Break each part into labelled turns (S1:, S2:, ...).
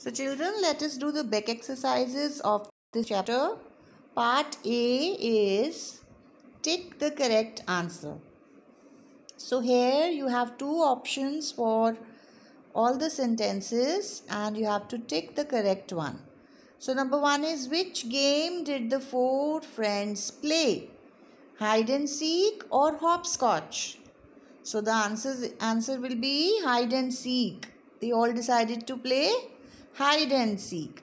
S1: So children, let us do the back exercises of this chapter. Part A is tick the correct answer. So here you have two options for all the sentences and you have to tick the correct one. So number one is which game did the four friends play? Hide and seek or hopscotch? So the answers, answer will be hide and seek. They all decided to play hide and seek.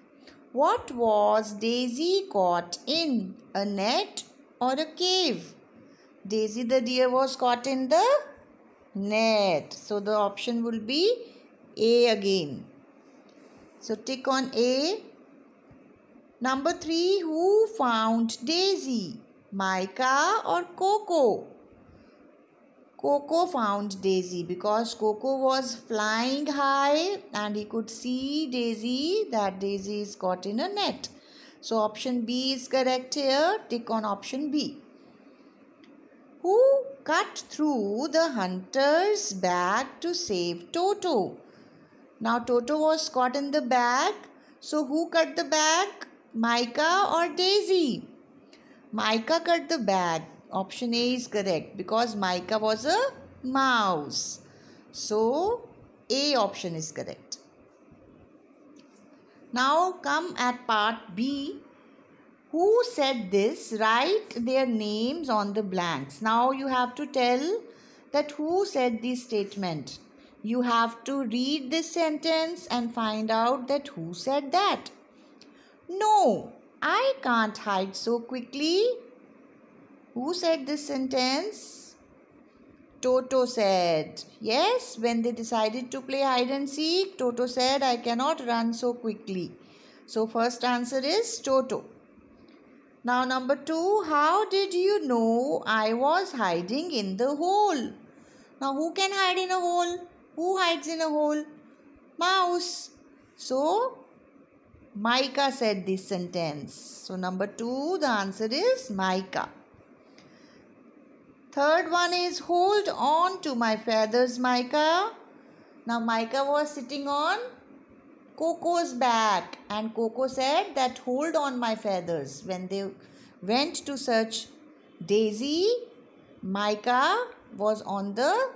S1: What was Daisy caught in? A net or a cave? Daisy the deer was caught in the net. So the option will be A again. So tick on A. Number 3 Who found Daisy? Micah or Coco? Coco found Daisy because Coco was flying high and he could see Daisy that Daisy is caught in a net. So option B is correct here. Tick on option B. Who cut through the hunter's bag to save Toto? Now Toto was caught in the bag. So who cut the bag? Micah or Daisy? Micah cut the bag Option A is correct because Micah was a mouse. So, A option is correct. Now, come at part B. Who said this? Write their names on the blanks. Now, you have to tell that who said this statement. You have to read this sentence and find out that who said that. No, I can't hide so quickly. Who said this sentence? Toto said. Yes, when they decided to play hide and seek, Toto said, I cannot run so quickly. So, first answer is Toto. Now, number two, how did you know I was hiding in the hole? Now, who can hide in a hole? Who hides in a hole? Mouse. So, Micah said this sentence. So, number two, the answer is Micah. Third one is hold on to my feathers, Micah. Now Micah was sitting on Coco's back and Coco said that hold on my feathers. When they went to search Daisy, Micah was on the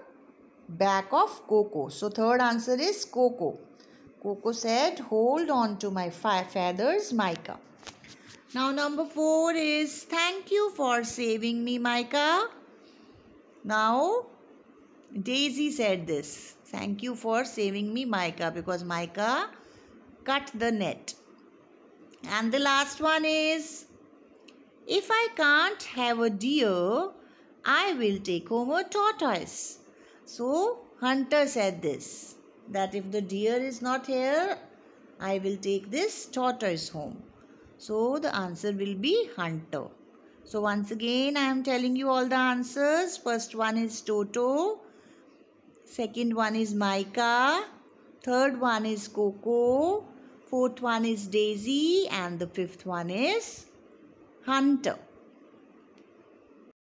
S1: back of Coco. So third answer is Coco. Coco said hold on to my feathers, Micah. Now number four is thank you for saving me, Micah. Now, Daisy said this. Thank you for saving me, Micah, because Micah cut the net. And the last one is, if I can't have a deer, I will take home a tortoise. So, Hunter said this, that if the deer is not here, I will take this tortoise home. So, the answer will be Hunter. So once again I am telling you all the answers. First one is Toto. Second one is Micah. Third one is Coco. Fourth one is Daisy. And the fifth one is Hunter.